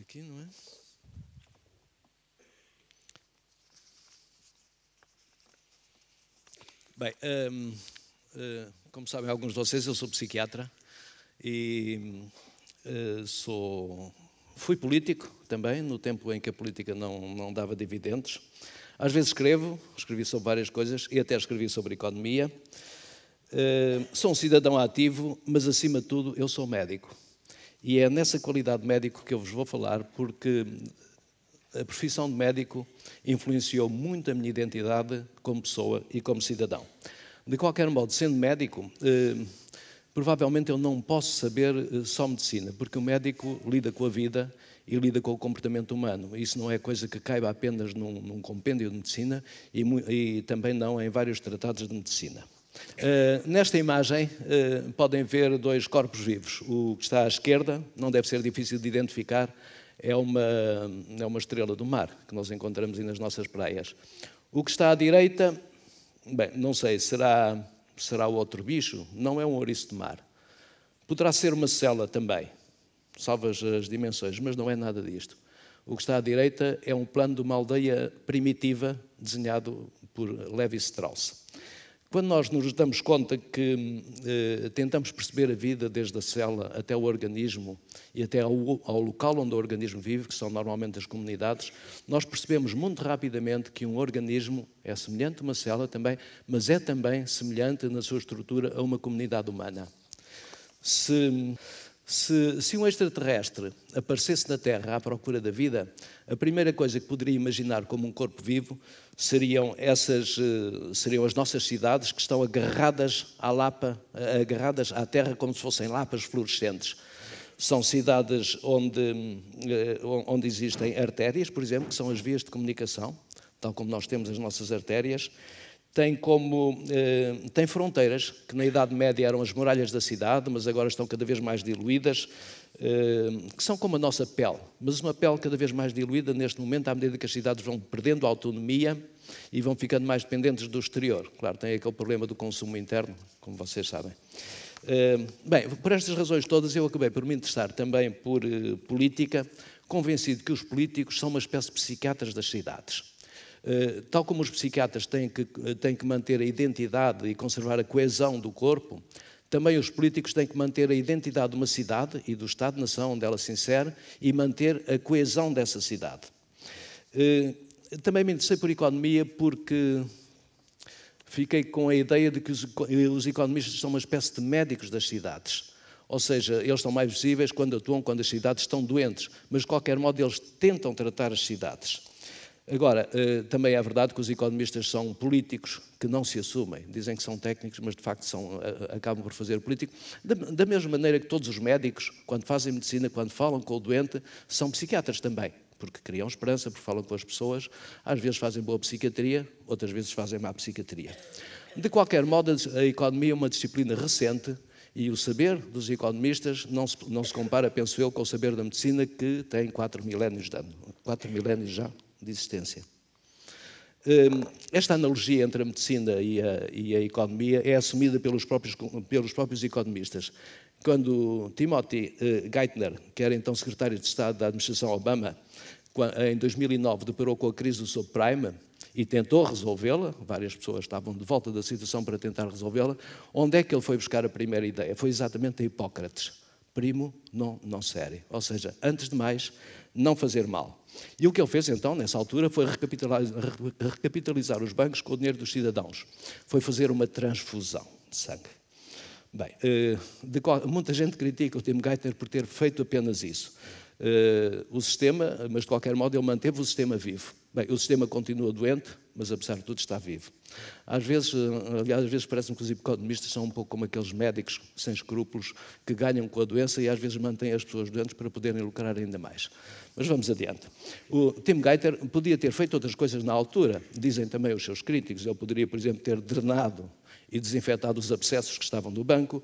aqui, não é? Bem, um, uh, hum, como sabem alguns de vocês, eu sou psiquiatra e uh, sou, fui político também, no tempo em que a política não, não dava dividendos. Às vezes escrevo, escrevi sobre várias coisas e até escrevi sobre economia. Uh, sou um cidadão ativo, mas acima de tudo eu sou médico. E é nessa qualidade de médico que eu vos vou falar, porque a profissão de médico influenciou muito a minha identidade como pessoa e como cidadão. De qualquer modo, sendo médico, eh, provavelmente eu não posso saber eh, só medicina, porque o médico lida com a vida e lida com o comportamento humano. Isso não é coisa que caiba apenas num, num compêndio de medicina e, e também não em vários tratados de medicina. Eh, nesta imagem uh, podem ver dois corpos vivos. O que está à esquerda, não deve ser difícil de identificar, é uma, é uma estrela do mar que nós encontramos aí nas nossas praias. O que está à direita, bem, não sei, será, será outro bicho? Não é um ouriço de mar. Poderá ser uma cela também, salvas as dimensões, mas não é nada disto. O que está à direita é um plano de uma aldeia primitiva desenhado por Levi Strauss. Quando nós nos damos conta que eh, tentamos perceber a vida desde a célula até o organismo e até ao, ao, local onde o organismo vive, que são normalmente as comunidades, nós percebemos muito rapidamente que um organismo é semelhante a uma célula também, mas é também semelhante na sua estrutura a uma comunidade humana. Se se, se, um extraterrestre aparecesse na Terra à procura da vida, a primeira coisa que poderia imaginar como um corpo vivo seriam essas eh, seriam as nossas cidades que estão agarradas à lapa, eh, agarradas à Terra como se fossem lapas fluorescentes. São cidades onde, eh, onde existem artérias, por exemplo, que são as vias de comunicação, tal como nós temos as nossas artérias, tem, como, eh, tem fronteiras, que na Idade Média eram as muralhas da cidade, mas agora estão cada vez mais diluídas, eh, que são como a nossa pele, mas uma pele cada vez mais diluída neste momento, à medida que as cidades vão perdendo autonomia e vão ficando mais dependentes do exterior. Claro, tem aquele problema do consumo interno, como vocês sabem. Eh, bem, por estas razões todas, eu acabei por me interessar também por eh, política, convencido que os políticos são uma espécie de psiquiatras das cidades eh, tal como os psiquiatras têm que, eh, têm que manter a identidade e conservar a coesão do corpo, também os políticos têm que manter a identidade de uma cidade e do Estado-nação onde ela se insere e manter a coesão dessa cidade. Eh, também me interessei por economia porque fiquei com a ideia de que os economistas são uma espécie de médicos das cidades. Ou seja, eles são mais visíveis quando atuam, quando as cidades estão doentes, mas de qualquer modo eles tentam tratar as cidades. Agora, eh, também é verdade que os economistas são políticos que não se assumem. Dizem que são técnicos, mas de facto são, eh, acabam por fazer político. Da, da mesma maneira que todos os médicos, quando fazem medicina, quando falam com o doente, são psiquiatras também porque criam esperança, porque falam com as pessoas, às vezes fazem boa psiquiatria, outras vezes fazem má psiquiatria. De qualquer modo, a economia é uma disciplina recente e o saber dos economistas não se, não se compara, penso eu, com o saber da medicina que tem quatro milénios de ano, quatro milénios já, de existência. Hum, esta analogia entre a medicina e a, e a economia é assumida pelos próprios, pelos próprios economistas. Quando Timothy eh, Geithner, que era então secretário de Estado da administração Obama, em 2009 deparou com a crise do subprime e tentou resolvê-la, várias pessoas estavam de volta da situação para tentar resolvê-la, onde é que ele foi buscar a primeira ideia? Foi exatamente a Hipócrates, primo não, não sério. Ou seja, antes de mais, não fazer mal. E o que ele fez então, nessa altura, foi recapitalizar, recapitalizar os bancos com o dinheiro dos cidadãos. Foi fazer uma transfusão de sangue. Bem, eh, de, muita gente critica o Tim Geithner por ter feito apenas isso. Eh, o sistema, mas de qualquer modo ele manteve o sistema vivo. Bem, o sistema continua doente, mas apesar de tudo está vivo. Às vezes, eh, aliás, às vezes parece-me que os economistas são um pouco como aqueles médicos sem escrúpulos que ganham com a doença e às vezes mantêm as pessoas doentes para poderem lucrar ainda mais. Mas vamos adiante. O Tim Geiter podia ter feito outras coisas na altura, dizem também os seus críticos. Ele poderia, por exemplo, ter drenado e desinfetado os abscessos que estavam no banco,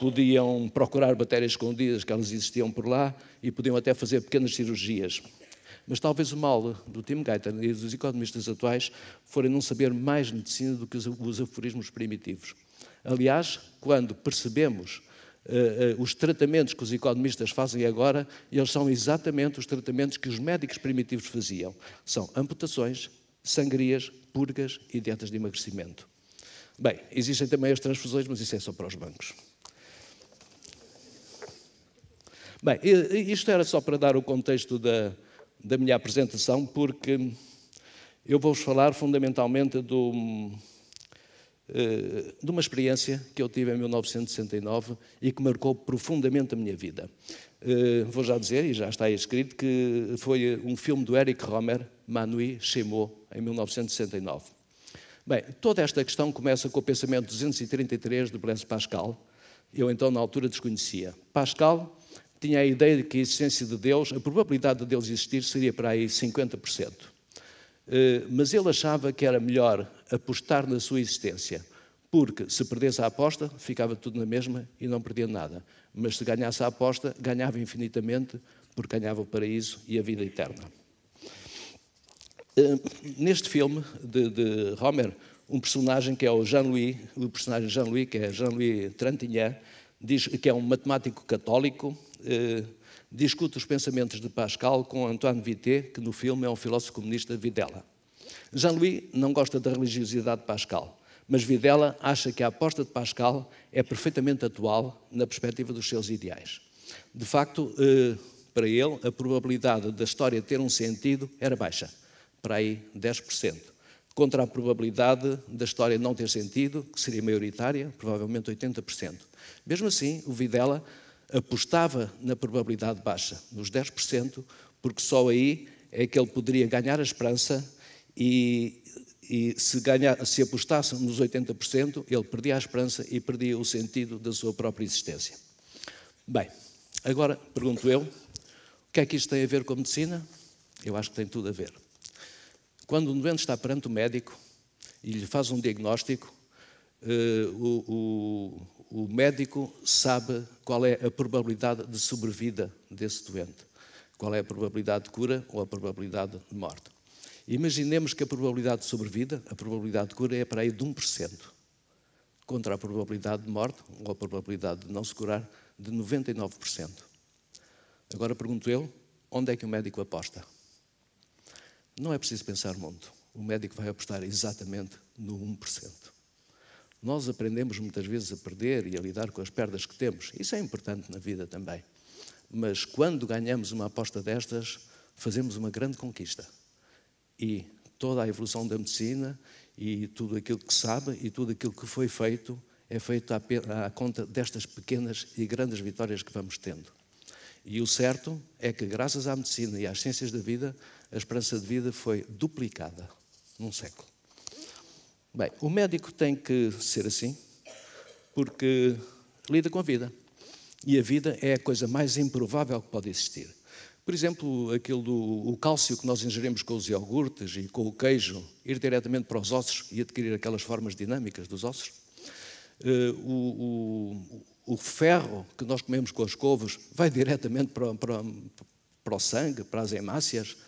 podiam procurar bactérias escondidas que elas existiam por lá e podiam até fazer pequenas cirurgias. Mas talvez o mal do Tim Geithner e dos economistas atuais forem não saber mais medicina do que os, os aforismos primitivos. Aliás, quando percebemos Uh, uh, os tratamentos que os economistas fazem agora, eles são exatamente os tratamentos que os médicos primitivos faziam. São amputações, sangrias, purgas e dietas de emagrecimento. Bem, existem também as transfusões, mas isso é só para os bancos. Bem, isto era só para dar o contexto da, da minha apresentação, porque eu vou-vos falar fundamentalmente do, eh, de uma experiência que eu tive em 1969 e que marcou profundamente a minha vida. Eh, vou já dizer, e já está aí escrito, que foi um filme do Eric Romer, Manui Chemot, em 1969. Bem, toda esta questão começa com o pensamento 233 de Blaise Pascal. Eu então, na altura, desconhecia. Pascal tinha a ideia de que a existência de Deus, a probabilidade de Deus existir seria para aí 50%. Eh, mas ele achava que era melhor apostar na sua existência, porque se perdesse a aposta, ficava tudo na mesma e não perdia nada. Mas se ganhasse a aposta, ganhava infinitamente, porque ganhava o paraíso e a vida eterna. Eh, neste filme de, de Homer, um personagem que é o Jean-Louis, o personagem Jean-Louis, que é Jean-Louis Trintignant, diz que é um matemático católico eh, discute os pensamentos de Pascal com Antoine Vité, que no filme é um filósofo comunista Videla. Jean-Louis não gosta da religiosidade de Pascal, mas Videla acha que a aposta de Pascal é perfeitamente atual na perspectiva dos seus ideais. De facto, eh, para ele, a probabilidade da história ter um sentido era baixa, para aí 10%, contra a probabilidade da história não ter sentido, que seria maioritária, provavelmente 80%. Mesmo assim, o Videla apostava na probabilidade baixa, nos 10%, porque só aí é que ele poderia ganhar a esperança e, e se, ganhar, se apostasse nos 80%, ele perdia a esperança e perdia o sentido da sua própria existência. Bem, agora pergunto eu, o que é que isto tem a ver com a medicina? Eu acho que tem tudo a ver. Quando um doente está perante o médico e lhe faz um diagnóstico, Uh, o, o médico sabe qual é a probabilidade de sobrevida desse doente, qual é a probabilidade de cura ou a probabilidade de morte. Imaginemos que a probabilidade de sobrevida, a probabilidade de cura, é para aí de 1%, contra a probabilidade de morte ou a probabilidade de não se curar de 99%. Agora pergunto eu, onde é que o médico aposta? Não é preciso pensar muito. O médico vai apostar exatamente no 1%. Nós aprendemos muitas vezes a perder e a lidar com as perdas que temos. Isso é importante na vida também. Mas quando ganhamos uma aposta destas, fazemos uma grande conquista. E toda a evolução da medicina e tudo aquilo que sabe e tudo aquilo que foi feito é feito à, conta destas pequenas e grandes vitórias que vamos tendo. E o certo é que, graças à medicina e às ciências da vida, a esperança de vida foi duplicada num século. Bem, o médico tem que ser assim, porque lida com a vida. E a vida é a coisa mais improvável que pode existir. Por exemplo, aquilo do o cálcio que nós ingerimos com os iogurtes e com o queijo, ir diretamente para os ossos e adquirir aquelas formas dinâmicas dos ossos. Eh, o, o, o ferro que nós comemos com as covas vai diretamente para, para, para o sangue, para as hemácias.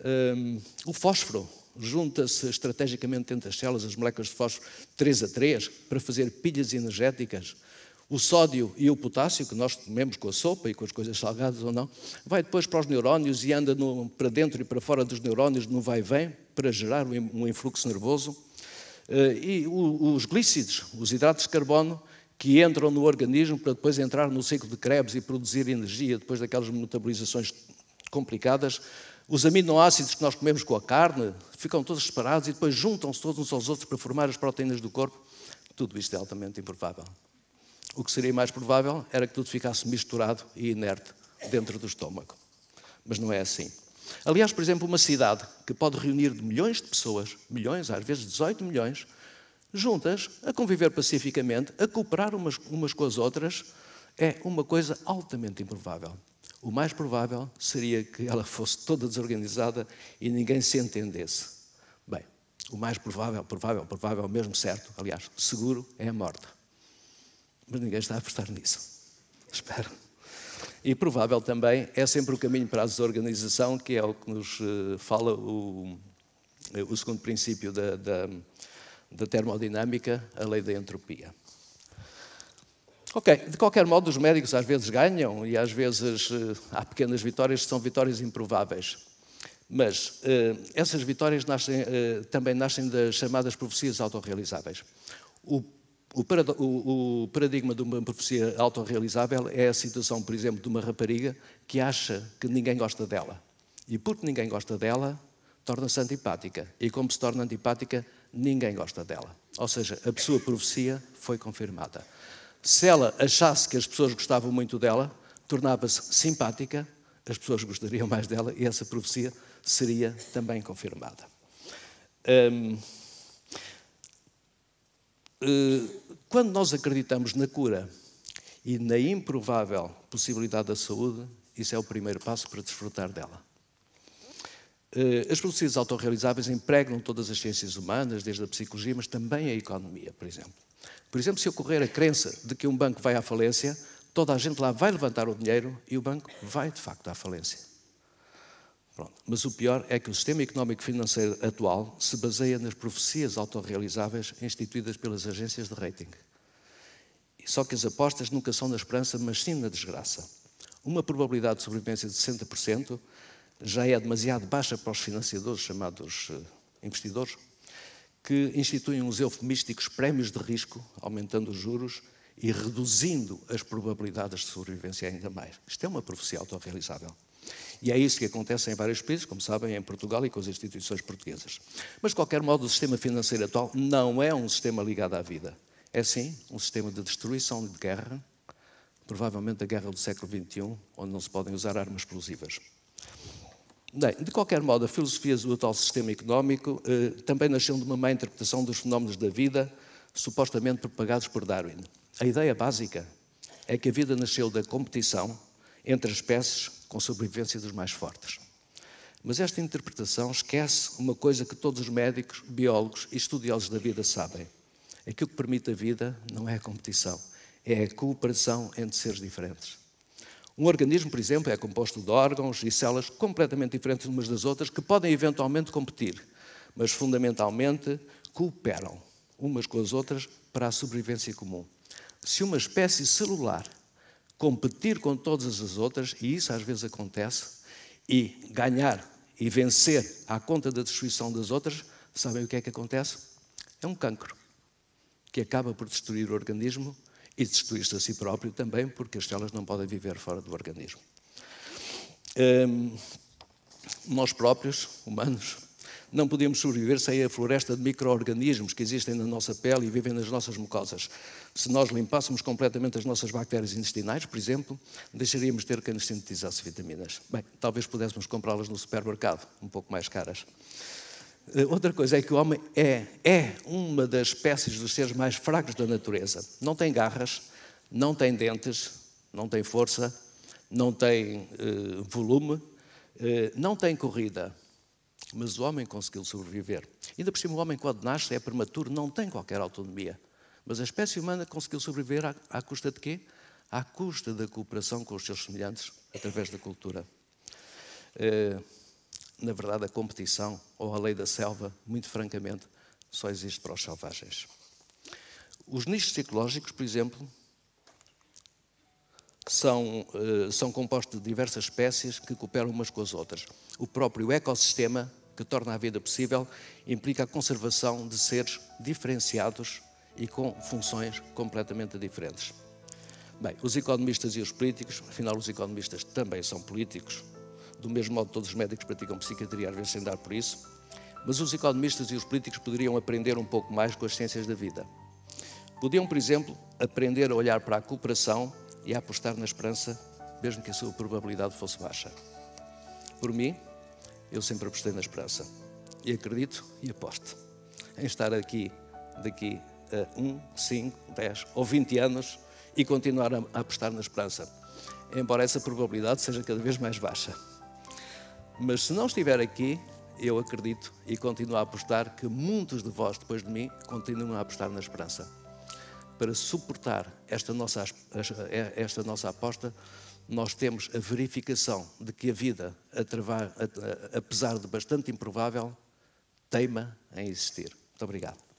Eh, o fósforo, junta-se estrategicamente entre as células as moléculas de fósforo 3 a 3 para fazer pilhas energéticas. O sódio e o potássio, que nós comemos com a sopa e com as coisas salgadas ou não, vai depois para os neurónios e anda no, para dentro e para fora dos neurónios no vai vem para gerar um influxo nervoso. Eh, e os glícidos, os hidratos de carbono, que entram no organismo para depois entrar no ciclo de Krebs e produzir energia depois daquelas metabolizações complicadas, os aminoácidos que nós comemos com a carne ficam todos separados e depois juntam-se todos uns aos outros para formar as proteínas do corpo. Tudo isto é altamente improvável. O que seria mais provável era que tudo ficasse misturado e inerte dentro do estômago. Mas não é assim. Aliás, por exemplo, uma cidade que pode reunir milhões de pessoas, milhões, às vezes 18 milhões, juntas, a conviver pacificamente, a cooperar umas, umas com as outras, é uma coisa altamente improvável o mais provável seria que ela fosse toda desorganizada e ninguém se entendesse. Bem, o mais provável, provável, provável, mesmo certo, aliás, seguro, é a morte. Mas ninguém está a apostar nisso. Espero. E provável também é sempre o caminho para a desorganização, que é o que nos eh, fala o, eh, o segundo princípio da, da, da termodinâmica, a lei da entropia. Ok, de qualquer modo, os médicos às vezes ganham e às vezes eh, há pequenas vitórias que são vitórias improváveis. Mas eh, essas vitórias nascem, eh, também nascem das chamadas profecias autorrealizáveis. O o, paradigma de uma profecia autorrealizável é a situação, por exemplo, de uma rapariga que acha que ninguém gosta dela. E porque ninguém gosta dela, torna-se antipática. E como se torna antipática, ninguém gosta dela. Ou seja, a sua profecia foi confirmada se ela achasse que as pessoas gostavam muito dela, tornava-se simpática, as pessoas gostariam mais dela e essa profecia seria também confirmada. Hum, eh, quando nós acreditamos na cura e na improvável possibilidade da saúde, isso é o primeiro passo para desfrutar dela. Eh, as profecias autorrealizáveis impregnam todas as ciências humanas, desde a psicologia, mas também a economia, por exemplo. Por exemplo, se ocorrer a crença de que um banco vai à falência, toda a gente lá vai levantar o dinheiro e o banco vai, de facto, à falência. Pronto. Mas o pior é que o sistema económico financeiro atual se baseia nas profecias autorrealizáveis instituídas pelas agências de rating. Só que as apostas nunca são na esperança, mas sim na desgraça. Uma probabilidade de sobrevivência de 60% já é demasiado baixa para os financiadores chamados eh, investidores, que instituem uns eufemísticos prémios de risco, aumentando os juros e reduzindo as probabilidades de sobrevivência ainda mais. Isto é uma profecia autorrealizável. E é isso que acontece em vários países, como sabem, em Portugal e com as instituições portuguesas. Mas, de qualquer modo, o sistema financeiro atual não é um sistema ligado à vida. É sim um sistema de destruição e de guerra, provavelmente a guerra do século XXI, onde não se podem usar armas explosivas. Bem, de qualquer modo, a filosofia do atual sistema económico eh, também nasceu de uma má interpretação dos fenómenos da vida, supostamente propagados por Darwin. A ideia básica é que a vida nasceu da competição entre as espécies com sobrevivência dos mais fortes. Mas esta interpretação esquece uma coisa que todos os médicos, biólogos e estudiosos da vida sabem. é que o que permite a vida não é a competição, é a cooperação entre seres diferentes. Um organismo, por exemplo, é composto de órgãos e células completamente diferentes umas das outras que podem eventualmente competir, mas fundamentalmente cooperam umas com as outras para a sobrevivência comum. Se uma espécie celular competir com todas as outras, e isso às vezes acontece, e ganhar e vencer à conta da destruição das outras, sabem o que é que acontece? É um cancro que acaba por destruir o organismo e destruir-se a si próprio também, porque as células não podem viver fora do organismo. Hum, nós próprios, humanos, não podíamos sobreviver sem a floresta de micro-organismos que existem na nossa pele e vivem nas nossas mucosas. Se nós limpássemos completamente as nossas bactérias intestinais, por exemplo, deixaríamos de ter quem nos sintetizasse vitaminas. Bem, talvez pudéssemos comprá-las no supermercado, um pouco mais caras. Eh, outra coisa é que o homem é, é uma das espécies dos seres mais fracos da natureza. Não tem garras, não tem dentes, não tem força, não tem eh, volume, eh, não tem corrida. Mas o homem conseguiu sobreviver. Ainda por cima, o homem, quando nasce, é prematuro, não tem qualquer autonomia. Mas a espécie humana conseguiu sobreviver à, à custa de quê? À custa da cooperação com os seus semelhantes através da cultura. Eh, na verdade, a competição ou a lei da selva, muito francamente, só existe para os selvagens. Os nichos ecológicos, por exemplo, são, eh, são compostos de diversas espécies que cooperam umas com as outras. O próprio ecossistema que torna a vida possível implica a conservação de seres diferenciados e com funções completamente diferentes. Bem, os economistas e os políticos, afinal, os economistas também são políticos, do mesmo modo todos os médicos praticam psiquiatria, às vezes sem dar por isso, mas os economistas e os políticos poderiam aprender um pouco mais com as ciências da vida. Podiam, por exemplo, aprender a olhar para a cooperação e a apostar na esperança, mesmo que a sua probabilidade fosse baixa. Por mim, eu sempre apostei na esperança. E acredito e aposto em estar aqui daqui a 1, 5, 10 ou 20 anos e continuar a apostar na esperança, embora essa probabilidade seja cada vez mais baixa. Mas se não estiver aqui, eu acredito e continuo a apostar que muitos de vós, depois de mim, continuam a apostar na esperança. Para suportar esta nossa, é, esta nossa aposta, nós temos a verificação de que a vida, apesar de bastante improvável, teima em existir. Muito obrigado.